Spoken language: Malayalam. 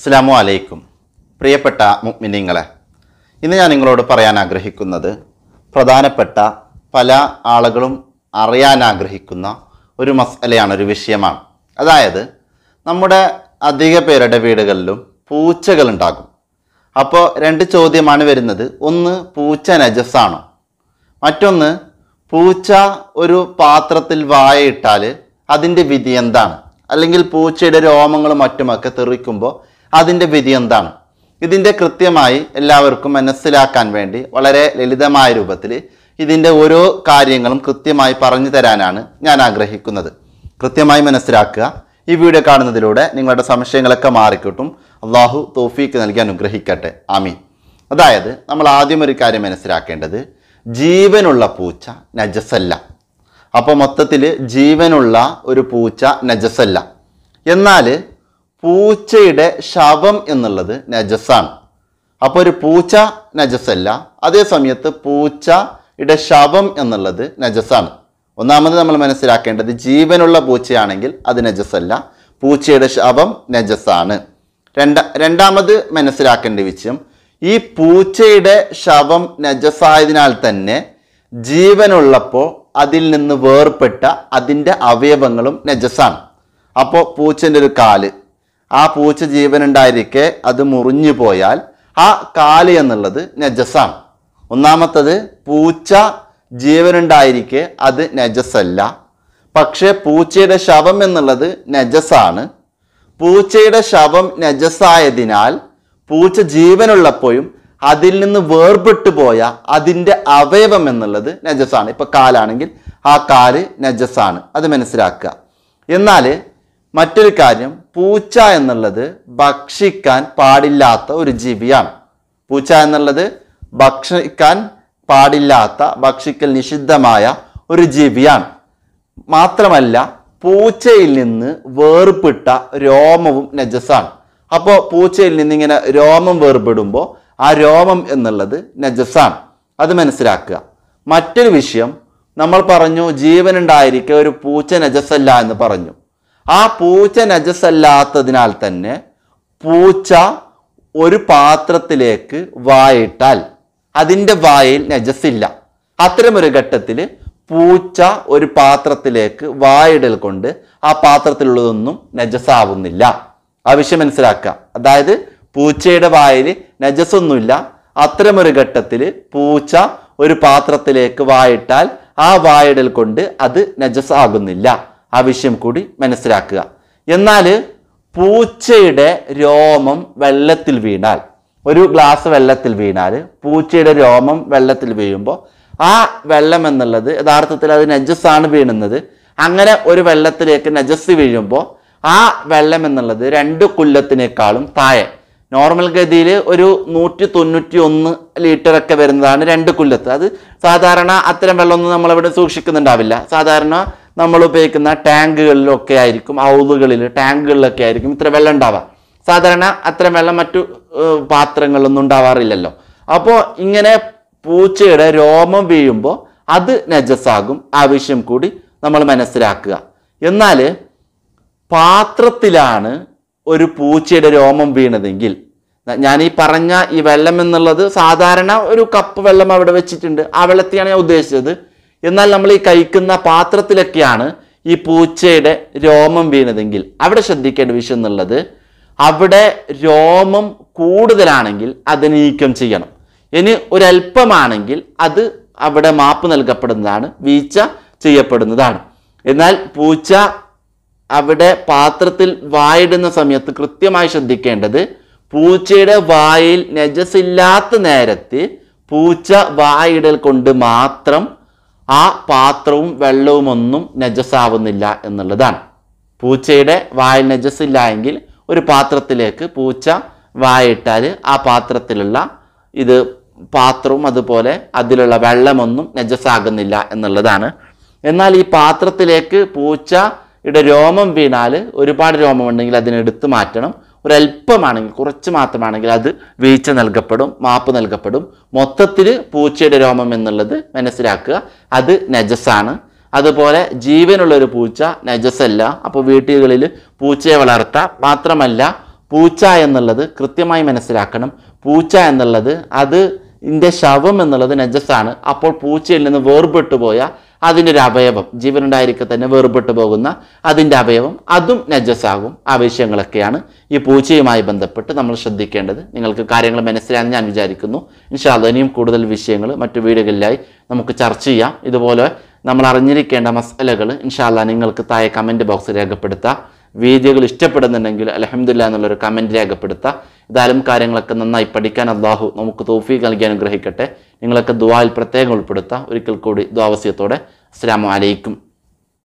അസ്സാമു അലൈക്കും പ്രിയപ്പെട്ട മുഗ്മിനിങ്ങളെ ഇന്ന് ഞാൻ നിങ്ങളോട് പറയാൻ ആഗ്രഹിക്കുന്നത് പ്രധാനപ്പെട്ട പല ആളുകളും അറിയാൻ ആഗ്രഹിക്കുന്ന ഒരു മസലയാണ് ഒരു വിഷയമാണ് അതായത് നമ്മുടെ അധിക പേരുടെ വീടുകളിലും പൂച്ചകൾ ഉണ്ടാകും അപ്പോൾ രണ്ട് ചോദ്യമാണ് വരുന്നത് ഒന്ന് പൂച്ച നജസ്സാണോ മറ്റൊന്ന് പൂച്ച ഒരു പാത്രത്തിൽ വായയിട്ടാൽ അതിൻ്റെ വിധി എന്താണ് അല്ലെങ്കിൽ പൂച്ചയുടെ രോമങ്ങളും മറ്റുമൊക്കെ തെറിക്കുമ്പോൾ അതിൻ്റെ വിധി എന്താണ് ഇതിൻ്റെ കൃത്യമായി എല്ലാവർക്കും മനസ്സിലാക്കാൻ വേണ്ടി വളരെ ലളിതമായ രൂപത്തിൽ ഇതിൻ്റെ ഓരോ കാര്യങ്ങളും കൃത്യമായി പറഞ്ഞു തരാനാണ് ഞാൻ ആഗ്രഹിക്കുന്നത് കൃത്യമായി മനസ്സിലാക്കുക ഈ വീഡിയോ കാണുന്നതിലൂടെ നിങ്ങളുടെ സംശയങ്ങളൊക്കെ മാറിക്കിട്ടും അള്ളാഹു തോഫീക്ക് നൽകി അനുഗ്രഹിക്കട്ടെ ആമീൻ അതായത് നമ്മൾ ആദ്യം ഒരു കാര്യം മനസ്സിലാക്കേണ്ടത് ജീവനുള്ള പൂച്ച നജസല്ല അപ്പോൾ മൊത്തത്തിൽ ജീവനുള്ള ഒരു പൂച്ച നജസല്ല എന്നാൽ പൂച്ചയുടെ ശവം എന്നുള്ളത് നജസാണ് അപ്പോൾ ഒരു പൂച്ച നജസല്ല അതേ സമയത്ത് പൂച്ചയുടെ ശവം എന്നുള്ളത് നജസാണ് ഒന്നാമത് നമ്മൾ മനസ്സിലാക്കേണ്ടത് ജീവനുള്ള പൂച്ചയാണെങ്കിൽ അത് നജസല്ല പൂച്ചയുടെ ശവം നജസാണ് രണ്ട രണ്ടാമത് മനസ്സിലാക്കേണ്ട വിഷയം ഈ പൂച്ചയുടെ ശവം നജസായതിനാൽ തന്നെ ജീവനുള്ളപ്പോൾ അതിൽ നിന്ന് വേർപെട്ട അതിൻ്റെ അവയവങ്ങളും നജസാണ് അപ്പോൾ പൂച്ചൻ്റെ ഒരു കാല് ആ പൂച്ച ജീവനുണ്ടായിരിക്കെ അത് മുറിഞ്ഞു പോയാൽ ആ കാല് എന്നുള്ളത് നജസാണ് ഒന്നാമത്തത് പൂച്ച ജീവനുണ്ടായിരിക്കെ അത് നജസല്ല പക്ഷേ പൂച്ചയുടെ ശവം എന്നുള്ളത് നജസാണ് പൂച്ചയുടെ ശവം നജസായതിനാൽ പൂച്ച ജീവനുള്ളപ്പോഴും അതിൽ നിന്ന് വേർപെട്ടു പോയ അതിൻ്റെ അവയവം എന്നുള്ളത് നജസാണ് ഇപ്പോൾ കാലാണെങ്കിൽ ആ കാല് നജസാണ് അത് മനസ്സിലാക്കുക എന്നാൽ മറ്റൊരു കാര്യം പൂച്ച എന്നുള്ളത് ഭക്ഷിക്കാൻ പാടില്ലാത്ത ഒരു ജീവിയാണ് പൂച്ച എന്നുള്ളത് ഭക്ഷിക്കാൻ പാടില്ലാത്ത ഭക്ഷിക്കൽ നിഷിദ്ധമായ ഒരു ജീവിയാണ് മാത്രമല്ല പൂച്ചയിൽ നിന്ന് വേർപിട്ട രോമവും നജസാണ് അപ്പോൾ പൂച്ചയിൽ നിന്ന് ഇങ്ങനെ രോമം വേർപെടുമ്പോൾ ആ രോമം എന്നുള്ളത് നജസാണ് അത് മനസ്സിലാക്കുക മറ്റൊരു വിഷയം നമ്മൾ പറഞ്ഞു ജീവനുണ്ടായിരിക്കെ ഒരു പൂച്ച നജസല്ല എന്ന് പറഞ്ഞു ആ പൂച്ച നജസല്ലാത്തതിനാൽ തന്നെ പൂച്ച ഒരു പാത്രത്തിലേക്ക് വായിട്ടാൽ അതിൻ്റെ വായിൽ നജസില്ല അത്തരമൊരു ഘട്ടത്തിൽ പൂച്ച ഒരു പാത്രത്തിലേക്ക് വായിടൽ കൊണ്ട് ആ പാത്രത്തിലുള്ളതൊന്നും നജസാവുന്നില്ല ആവശ്യം മനസ്സിലാക്കുക അതായത് പൂച്ചയുടെ വായിൽ നജസൊന്നുമില്ല അത്തരമൊരു ഘട്ടത്തിൽ പൂച്ച ഒരു പാത്രത്തിലേക്ക് വായിട്ടാൽ ആ വായിടൽ കൊണ്ട് അത് നജസാകുന്നില്ല ആ വിഷയം കൂടി മനസ്സിലാക്കുക എന്നാൽ പൂച്ചയുടെ രോമം വെള്ളത്തിൽ വീണാൽ ഒരു ഗ്ലാസ് വെള്ളത്തിൽ വീണാൽ പൂച്ചയുടെ രോമം വെള്ളത്തിൽ വീഴുമ്പോൾ ആ വെള്ളം എന്നുള്ളത് യഥാർത്ഥത്തിൽ അത് നജസ്സാണ് വീണുന്നത് അങ്ങനെ ഒരു വെള്ളത്തിലേക്ക് നജസ് വീഴുമ്പോൾ ആ വെള്ളം എന്നുള്ളത് രണ്ട് കുല്ലത്തിനേക്കാളും താഴെ നോർമൽ ഗതിയിൽ ഒരു നൂറ്റി തൊണ്ണൂറ്റി ഒന്ന് ലിറ്ററൊക്കെ വരുന്നതാണ് രണ്ട് കുല്ലത്ത് അത് സാധാരണ അത്തരം വെള്ളമൊന്നും നമ്മളിവിടെ സൂക്ഷിക്കുന്നുണ്ടാവില്ല സാധാരണ നമ്മൾ ഉപയോഗിക്കുന്ന ടാങ്കുകളിലൊക്കെ ആയിരിക്കും ഔതുകളിൽ ടാങ്കുകളിലൊക്കെ ആയിരിക്കും ഇത്ര വെള്ളം ഉണ്ടാവുക സാധാരണ അത്രയും വെള്ളം മറ്റു പാത്രങ്ങളൊന്നും ഉണ്ടാവാറില്ലല്ലോ അപ്പോൾ ഇങ്ങനെ പൂച്ചയുടെ രോമം വീഴുമ്പോൾ അത് നജസാകും ആവശ്യം കൂടി നമ്മൾ മനസ്സിലാക്കുക എന്നാൽ പാത്രത്തിലാണ് ഒരു പൂച്ചയുടെ രോമം വീണതെങ്കിൽ ഞാൻ ഈ പറഞ്ഞ ഈ വെള്ളം എന്നുള്ളത് സാധാരണ ഒരു കപ്പ് വെള്ളം അവിടെ വെച്ചിട്ടുണ്ട് ആ വെള്ളത്തെയാണ് ഞാൻ ഉദ്ദേശിച്ചത് എന്നാൽ നമ്മൾ ഈ കഴിക്കുന്ന പാത്രത്തിലൊക്കെയാണ് ഈ പൂച്ചയുടെ രോമം വീണതെങ്കിൽ അവിടെ ശ്രദ്ധിക്കേണ്ട വിഷയം എന്നുള്ളത് അവിടെ രോമം കൂടുതലാണെങ്കിൽ അത് നീക്കം ചെയ്യണം ഇനി ഒരല്പമാണെങ്കിൽ അത് അവിടെ മാപ്പ് നൽകപ്പെടുന്നതാണ് വീഴ്ച ചെയ്യപ്പെടുന്നതാണ് എന്നാൽ പൂച്ച അവിടെ പാത്രത്തിൽ വായിടുന്ന സമയത്ത് കൃത്യമായി ശ്രദ്ധിക്കേണ്ടത് പൂച്ചയുടെ വായിൽ നജസില്ലാത്ത നേരത്ത് പൂച്ച വായിടൽ കൊണ്ട് മാത്രം ആ പാത്രവും വെള്ളവും ഒന്നും നജസാവുന്നില്ല എന്നുള്ളതാണ് പൂച്ചയുടെ വായിൽ നജസ് എങ്കിൽ ഒരു പാത്രത്തിലേക്ക് പൂച്ച വായിട്ടാൽ ആ പാത്രത്തിലുള്ള ഇത് പാത്രവും അതുപോലെ അതിലുള്ള വെള്ളമൊന്നും നജസാകുന്നില്ല എന്നുള്ളതാണ് എന്നാൽ ഈ പാത്രത്തിലേക്ക് പൂച്ചയുടെ രോമം വീണാൽ ഒരുപാട് രോമമുണ്ടെങ്കിൽ അതിനെടുത്ത് മാറ്റണം ഒരല്പമാണെങ്കിൽ കുറച്ച് മാത്രമാണെങ്കിൽ അത് വീഴ്ച നൽകപ്പെടും മാപ്പ് നൽകപ്പെടും മൊത്തത്തിൽ പൂച്ചയുടെ രോമം എന്നുള്ളത് മനസ്സിലാക്കുക അത് നജസാണ് അതുപോലെ ജീവനുള്ള ഒരു പൂച്ച നജസല്ല അപ്പോൾ വീട്ടുകളിൽ പൂച്ചയെ വളർത്താം മാത്രമല്ല പൂച്ച എന്നുള്ളത് കൃത്യമായി മനസ്സിലാക്കണം പൂച്ച എന്നുള്ളത് അത് ഇതിൻ്റെ ശവം എന്നുള്ളത് നജസ്സാണ് അപ്പോൾ പൂച്ചയിൽ നിന്ന് വേർപെട്ടു പോയ അതിൻ്റെ ഒരു അവയവം ജീവനുണ്ടായിരിക്കെ തന്നെ വേർപെട്ടു പോകുന്ന അതിൻ്റെ അവയവം അതും നജസ്സാകും ആവശ്യങ്ങളൊക്കെയാണ് ഈ പൂച്ചയുമായി ബന്ധപ്പെട്ട് നമ്മൾ ശ്രദ്ധിക്കേണ്ടത് നിങ്ങൾക്ക് കാര്യങ്ങൾ മനസ്സിലായെന്ന് ഞാൻ വിചാരിക്കുന്നു ഇൻഷാല്ല ഇനിയും കൂടുതൽ വിഷയങ്ങൾ മറ്റു വീടുകളിലായി നമുക്ക് ചർച്ച ചെയ്യാം ഇതുപോലെ നമ്മൾ അറിഞ്ഞിരിക്കേണ്ട മസലകൾ ഇൻഷാല്ല നിങ്ങൾക്ക് താഴെ കമൻറ്റ് ബോക്സ് രേഖപ്പെടുത്താം വീഡിയോകൾ ഇഷ്ടപ്പെടുന്നുണ്ടെങ്കിൽ അലഹമില്ല എന്നുള്ളൊരു കമൻറ്റ് രേഖപ്പെടുത്താം ഏതായാലും കാര്യങ്ങളൊക്കെ നന്നായി പഠിക്കാൻ അള്ളാഹു നമുക്ക് തോഫി നൽകി അനുഗ്രഹിക്കട്ടെ നിങ്ങളൊക്കെ ദ്വായിൽ പ്രത്യേകം ഉൾപ്പെടുത്താം ഒരിക്കൽ കൂടി ദ്വാവസ്യത്തോടെ അസ്സാം വലൈക്കും